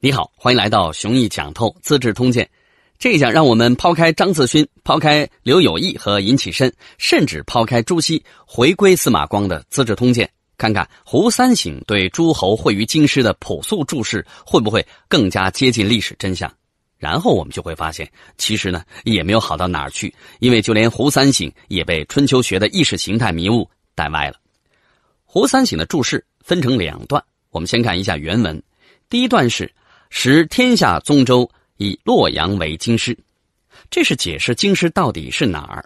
你好，欢迎来到熊毅讲透《资治通鉴》。这一讲让我们抛开张自勋、抛开刘友义和尹启深，甚至抛开朱熹，回归司马光的《资治通鉴》，看看胡三省对诸侯会于京师的朴素注释会不会更加接近历史真相。然后我们就会发现，其实呢也没有好到哪儿去，因为就连胡三省也被春秋学的意识形态迷雾带歪了。胡三省的注释分成两段，我们先看一下原文。第一段是。使天下宗周，以洛阳为京师，这是解释京师到底是哪儿。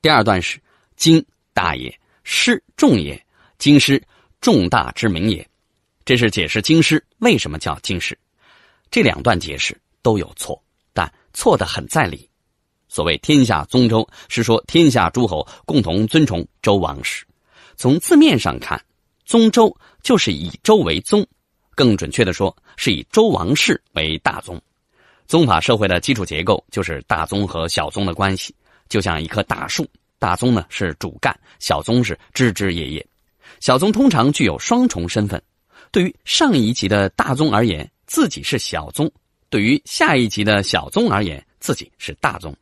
第二段是“京大也，师众也，京师重大之名也”，这是解释京师为什么叫京师。这两段解释都有错，但错的很在理。所谓“天下宗周”，是说天下诸侯共同尊崇周王室。从字面上看，“宗周”就是以周为宗。更准确的说，是以周王室为大宗，宗法社会的基础结构就是大宗和小宗的关系，就像一棵大树，大宗呢是主干，小宗是枝枝叶叶。小宗通常具有双重身份，对于上一级的大宗而言，自己是小宗；对于下一级的小宗而言，自己是大宗。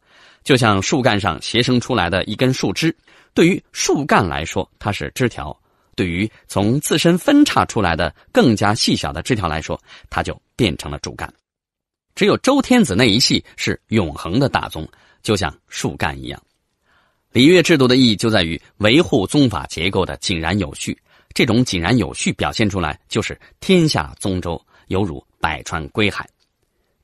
就像树干上斜生出来的一根树枝，对于树干来说，它是枝条。对于从自身分叉出来的更加细小的枝条来说，它就变成了主干。只有周天子那一系是永恒的大宗，就像树干一样。礼乐制度的意义就在于维护宗法结构的井然有序。这种井然有序表现出来，就是天下宗周，犹如百川归海。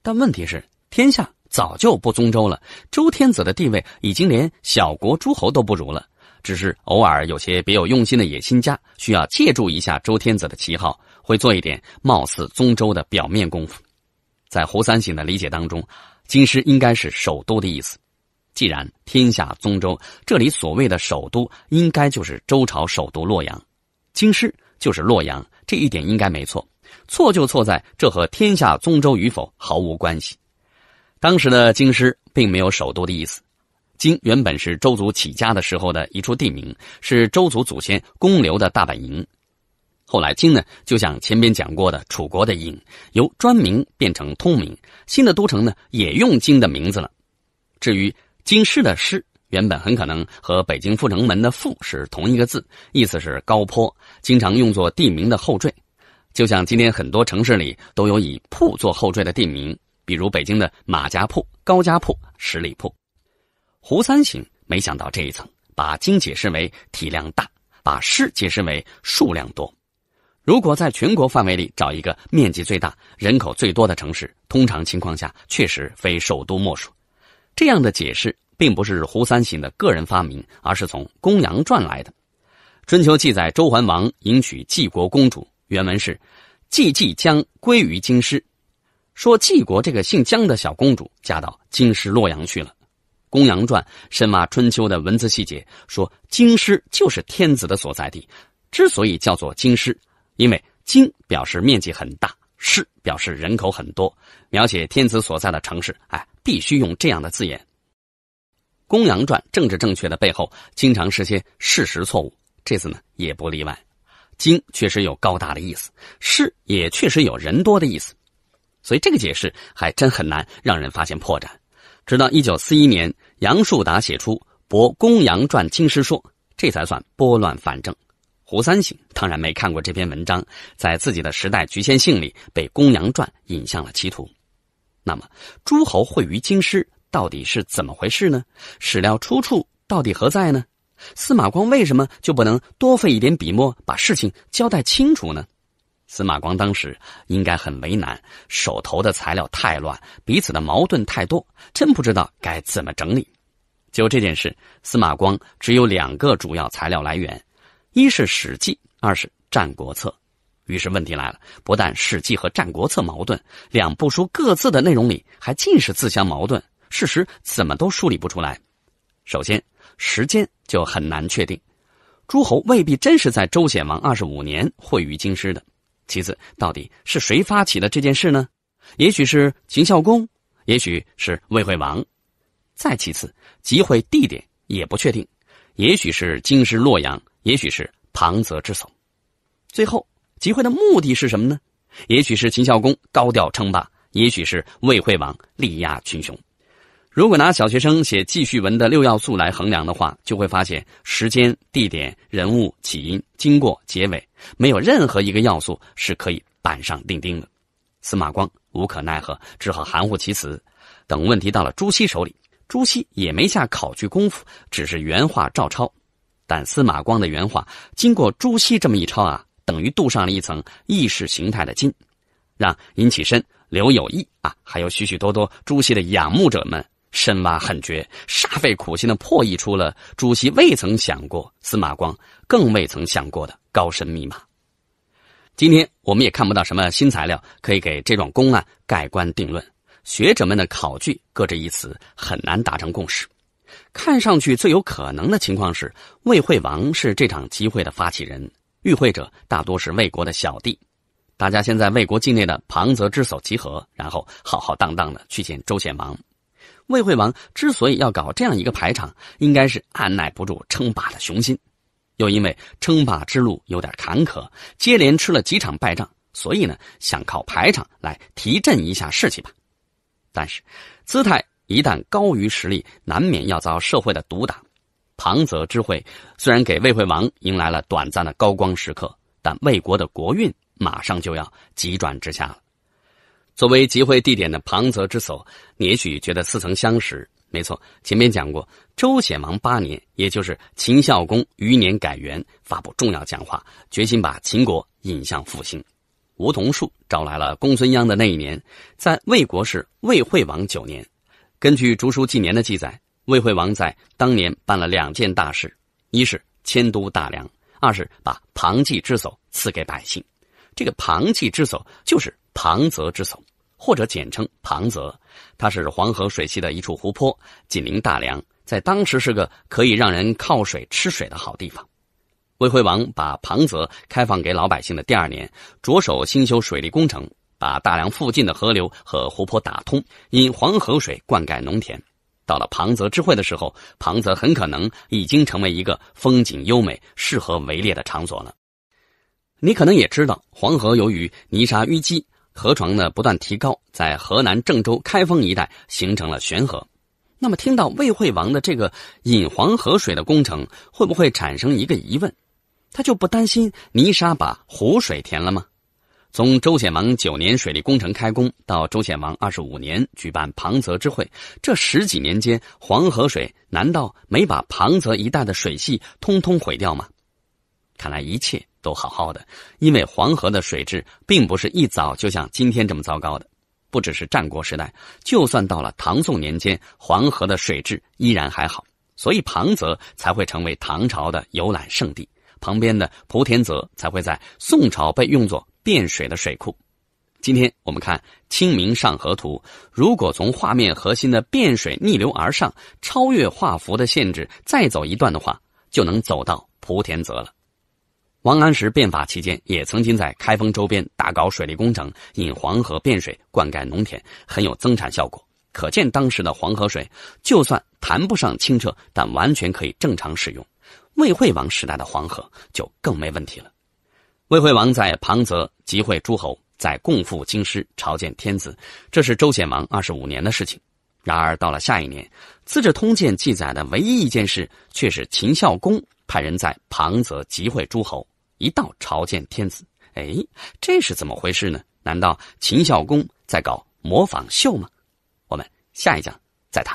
但问题是，天下早就不宗周了，周天子的地位已经连小国诸侯都不如了。只是偶尔有些别有用心的野心家，需要借助一下周天子的旗号，会做一点貌似宗周的表面功夫。在胡三省的理解当中，京师应该是首都的意思。既然天下宗周，这里所谓的首都应该就是周朝首都洛阳，京师就是洛阳，这一点应该没错。错就错在这和天下宗周与否毫无关系。当时的京师并没有首都的意思。京原本是周族起家的时候的一处地名，是周族祖先公刘的大本营。后来，京呢就像前边讲过的楚国的郢，由专名变成通名。新的都城呢也用京的名字了。至于京师的师，原本很可能和北京阜成门的阜是同一个字，意思是高坡，经常用作地名的后缀。就像今天很多城市里都有以“铺”做后缀的地名，比如北京的马家铺、高家铺、十里铺。胡三省没想到这一层，把“京”解释为体量大，把“诗解释为数量多。如果在全国范围里找一个面积最大、人口最多的城市，通常情况下确实非首都莫属。这样的解释并不是胡三省的个人发明，而是从《公羊传》来的。春秋记载周桓王迎娶晋国公主，原文是：“季季将归于京师”，说晋国这个姓姜的小公主嫁到京师洛阳去了。《公羊传》深挖《春秋》的文字细节，说“京师”就是天子的所在地。之所以叫做“京师”，因为“京”表示面积很大，“师”表示人口很多。描写天子所在的城市，哎，必须用这样的字眼。《公羊传》政治正确的背后，经常是些事实错误，这次呢也不例外。“京”确实有高大的意思，“师”也确实有人多的意思，所以这个解释还真很难让人发现破绽。直到一九四一年。杨树达写出《博公羊传经师说》，这才算拨乱反正。胡三省当然没看过这篇文章，在自己的时代局限性里，被公羊传引向了歧途。那么，诸侯会于京师到底是怎么回事呢？史料出处到底何在呢？司马光为什么就不能多费一点笔墨，把事情交代清楚呢？司马光当时应该很为难，手头的材料太乱，彼此的矛盾太多，真不知道该怎么整理。就这件事，司马光只有两个主要材料来源：一是《史记》，二是《战国策》。于是问题来了，不但《史记》和《战国策》矛盾，两部书各自的内容里还尽是自相矛盾，事实怎么都梳理不出来。首先，时间就很难确定，诸侯未必真是在周显王二十五年会于京师的。其次，到底是谁发起的这件事呢？也许是秦孝公，也许是魏惠王。再其次，集会地点也不确定，也许是京师洛阳，也许是庞泽之所。最后，集会的目的是什么呢？也许是秦孝公高调称霸，也许是魏惠王力压群雄。如果拿小学生写记叙文的六要素来衡量的话，就会发现时间、地点、人物、起因、经过、结尾，没有任何一个要素是可以板上钉钉的。司马光无可奈何，只好含糊其辞。等问题到了朱熹手里，朱熹也没下考据功夫，只是原话照抄。但司马光的原话经过朱熹这么一抄啊，等于镀上了一层意识形态的金，让尹起深、刘有义啊，还有许许多多朱熹的仰慕者们。深挖狠掘，煞费苦心的破译出了主席未曾想过、司马光更未曾想过的高深密码。今天我们也看不到什么新材料可以给这桩公案盖棺定论。学者们的考据各执一词，很难达成共识。看上去最有可能的情况是，魏惠王是这场集会的发起人，与会者大多是魏国的小弟。大家先在魏国境内的庞泽之所集合，然后浩浩荡荡的去见周显王。魏惠王之所以要搞这样一个排场，应该是按耐不住称霸的雄心，又因为称霸之路有点坎坷，接连吃了几场败仗，所以呢，想靠排场来提振一下士气吧。但是，姿态一旦高于实力，难免要遭社会的毒打。庞泽之会虽然给魏惠王迎来了短暂的高光时刻，但魏国的国运马上就要急转直下了。作为集会地点的庞泽之叟，你也许觉得似曾相识。没错，前面讲过，周显王八年，也就是秦孝公余年改元，发布重要讲话，决心把秦国引向复兴。梧桐树招来了公孙鞅的那一年，在魏国是魏惠王九年。根据《竹书纪年》的记载，魏惠王在当年办了两件大事：一是迁都大梁，二是把庞籍之叟赐给百姓。这个庞气之叟就是庞泽之叟，或者简称庞泽，它是黄河水系的一处湖泊，紧邻大梁，在当时是个可以让人靠水吃水的好地方。魏惠王把庞泽开放给老百姓的第二年，着手兴修水利工程，把大梁附近的河流和湖泊打通，引黄河水灌溉农田。到了庞泽之会的时候，庞泽很可能已经成为一个风景优美、适合围猎的场所了。你可能也知道，黄河由于泥沙淤积，河床呢不断提高，在河南郑州、开封一带形成了悬河。那么，听到魏惠王的这个引黄河水的工程，会不会产生一个疑问？他就不担心泥沙把湖水填了吗？从周显王九年水利工程开工到周显王二十五年举办庞泽之会，这十几年间，黄河水难道没把庞泽一带的水系通通毁掉吗？看来一切。都好好的，因为黄河的水质并不是一早就像今天这么糟糕的，不只是战国时代，就算到了唐宋年间，黄河的水质依然还好，所以庞泽才会成为唐朝的游览胜地，旁边的莆田泽才会在宋朝被用作汴水的水库。今天我们看《清明上河图》，如果从画面核心的汴水逆流而上，超越画幅的限制，再走一段的话，就能走到莆田泽了。王安石变法期间，也曾经在开封周边大搞水利工程，引黄河变水灌溉农田，很有增产效果。可见当时的黄河水就算谈不上清澈，但完全可以正常使用。魏惠王时代的黄河就更没问题了。魏惠王在庞泽集会诸侯，在共赴京师朝见天子，这是周显王二十五年的事情。然而到了下一年，《资治通鉴》记载的唯一一件事，却是秦孝公派人在庞泽集会诸侯。一到朝见天子，哎，这是怎么回事呢？难道秦孝公在搞模仿秀吗？我们下一讲再谈。